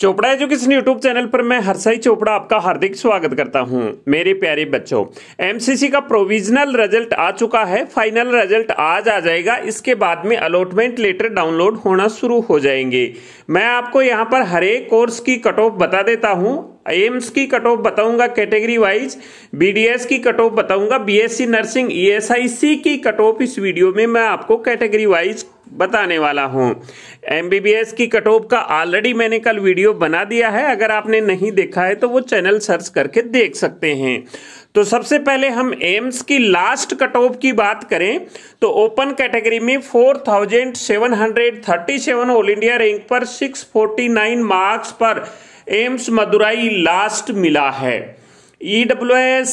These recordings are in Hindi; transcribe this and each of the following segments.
चोपड़ा एजुकेशन यूट्यूब चैनल पर मैं हरसाई चोपड़ा आपका हार्दिक स्वागत करता हूं मेरे प्यारे बच्चों एमसीसी का प्रोविजनल रिजल्ट आ चुका है फाइनल रिजल्ट आज आ जाएगा इसके बाद में अलॉटमेंट लेटर डाउनलोड होना शुरू हो जाएंगे मैं आपको यहां पर हरेक कोर्स की कट ऑफ बता देता हूं एम्स की कट ऑफ बताऊंगा कैटेगरी वाइज बीडीएस की कट ऑफ बताऊंगा बीएससी नर्सिंग ईएसआईसी की कट ऑफ इस वीडियो में मैं आपको कैटेगरी वाइज बताने वाला हूं एम की कटोप का ऑलरेडी मैंने कल वीडियो बना दिया है अगर आपने नहीं देखा है तो वो चैनल सर्च करके देख सकते हैं तो सबसे पहले हम एम्स की लास्ट कट ऑफ की बात करें तो ओपन कैटेगरी में 4,737 ऑल इंडिया रैंक पर 649 मार्क्स पर एम्स मदुराई लास्ट मिला है ईडब्ल्यू e एस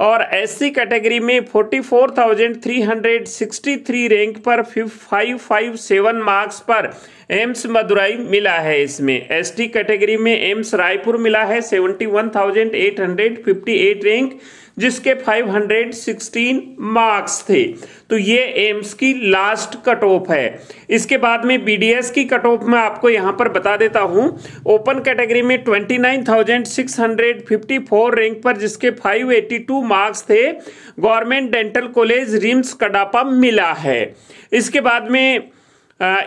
और एससी कैटेगरी में 44,363 रैंक पर 557 मार्क्स पर एम्स मदुराई मिला है इसमें एसटी कैटेगरी में एम्स रायपुर मिला है 71,858 रैंक जिसके 516 मार्क्स थे तो ये एम्स की लास्ट कट ऑफ है इसके बाद में बीडीएस की कट ऑफ मैं आपको यहाँ पर बता देता हूँ ओपन कैटेगरी में 29,654 रैंक पर जिसके 582 मार्क्स थे government dental college RIMS Kadapa मिला है इसके बाद में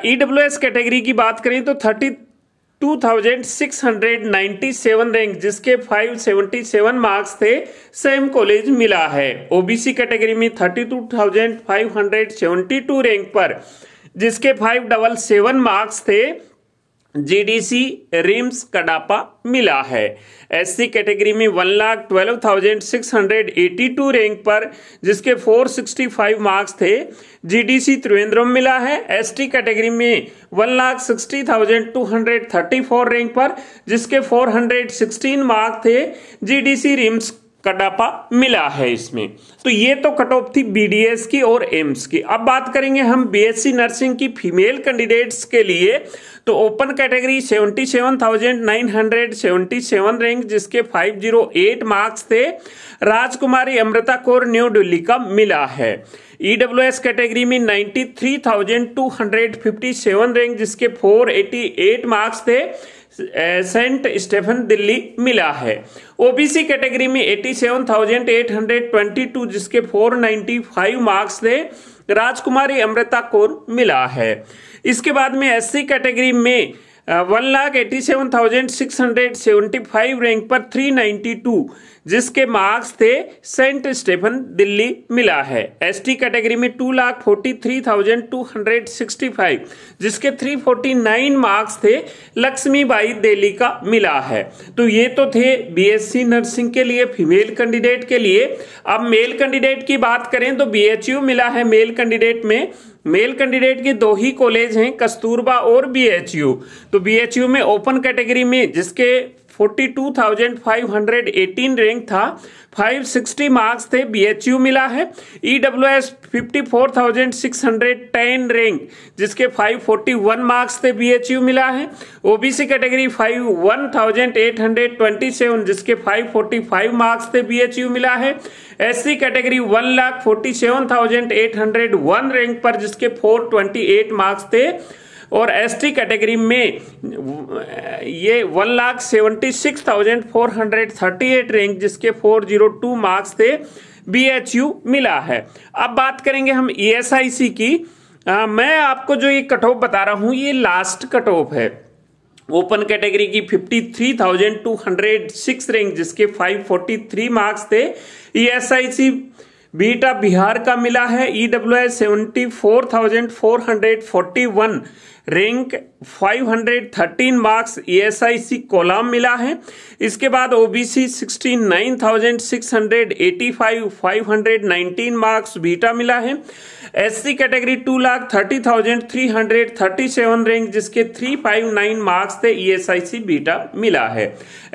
ई डब्ल्यू एस कैटेगरी की बात करें तो thirty two thousand six hundred ninety seven rank जिसके फाइव सेवेंटी सेवन मार्क्स थे सेम कॉलेज मिला है ओबीसी कैटेगरी में thirty two thousand five hundred seventy two rank पर जिसके फाइव डबल सेवन मार्क्स थे जीडीसी रिम्स कडापा मिला है एससी कैटेगरी में one lakh twelve thousand six hundred eighty two rank पर जिसके फोर सिक्सटी फाइव मार्क्स थे जीडीसी त्रिवेंद्रम मिला है एसटी कैटेगरी में one lakh sixty thousand two hundred thirty four rank पर जिसके फोर हंड्रेड सिक्सटीन मार्क थे जीडीसी रिम्स कटापा मिला है इसमें तो ये तो कट ऑफ थी बीडीएस की और एम्स की अब बात करेंगे हम बीएससी नर्सिंग की फीमेल कैंडिडेट्स के लिए तो ओपन कैटेगरी 77,977 रैंक जिसके 508 मार्क्स थे राजकुमारी अमृता कौर न्यू दिल्ली का मिला है ईडब्ल्यूएस e कैटेगरी में 93,257 रैंक जिसके 488 मार्क्स थे सेंट स्टेफन दिल्ली मिला है ओबीसी कैटेगरी में eighty seven thousand eight hundred twenty two जिसके फोर नाइन्टी फाइव मार्क्स थे राजकुमारी अमृता कौर मिला है इसके बाद में एससी कैटेगरी में one lakh eighty seven thousand six hundred seventy five rank पर थ्री नाइन्टी टू जिसके मार्क्स थे सेंट स्टेफन दिल्ली मिला है एसटी कैटेगरी में two lakh forty three thousand two hundred sixty five जिसके थ्री फोर्टी नाइन मार्क्स थे लक्ष्मीबाई दिल्ली का मिला है तो ये तो थे बीएससी नर्सिंग के लिए फीमेल कैंडिडेट के लिए अब मेल कैंडिडेट की बात करें तो बीएचयू मिला है मेल कैंडिडेट में मेल कैंडिडेट के दो ही कॉलेज हैं कस्तूरबा और बीएचयू तो बीएचयू में ओपन कैटेगरी में जिसके 42,518 रैंक था 560 मार्क्स थे बी मिला है E W S fifty rank जिसके 541 मार्क्स थे बी मिला है ओबीसी कैटेगरी 51,827 जिसके 545 मार्क्स थे बी मिला है एससी कैटेगरी 1,47,801 रैंक पर जिसके 428 मार्क्स थे और एसटी कैटेगरी में ये one lakh seventy six thousand four hundred thirty eight rank जिसके फोर जीरो टू मार्क्स थे बीएचयू मिला है अब बात करेंगे हम ईएसआईसी e की आ, मैं आपको जो ये कट ऑफ बता रहा हूँ ये लास्ट कट ऑफ है ओपन कैटेगरी की 53,206 रैंक जिसके 543 मार्क्स थे ईएसआईसी e बीटा बिहार का मिला है E W S seventy four thousand four hundred forty one rank five hundred thirteen marks E S I C Kollam मिला है इसके बाद ओबीसी हंड्रेड नाइनटीन मार्क्स बीटा मिला है S C category two lakh thirty thousand three hundred thirty seven rank जिसके थ्री फाइव नाइन मार्क्स थे सी e बीटा मिला है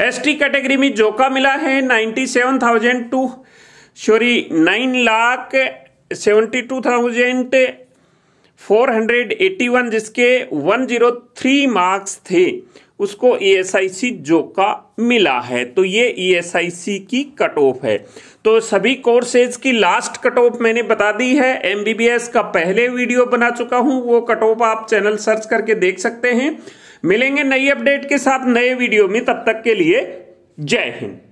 एस टी कैटेगरी में जोका मिला है ninety seven thousand two sorry nine lakh seventy two thousand four hundred eighty one जिसके वन जीरो थ्री मार्क्स थे उसको ईएसआईसी e जो का मिला है तो ये ईएसआईसी e की कट ऑफ है तो सभी कोर्सेज की लास्ट कट ऑफ मैंने बता दी है एमबीबीएस का पहले वीडियो बना चुका हूं वो कट ऑफ आप चैनल सर्च करके देख सकते हैं मिलेंगे नई अपडेट के साथ नए वीडियो में तब तक के लिए जय हिंद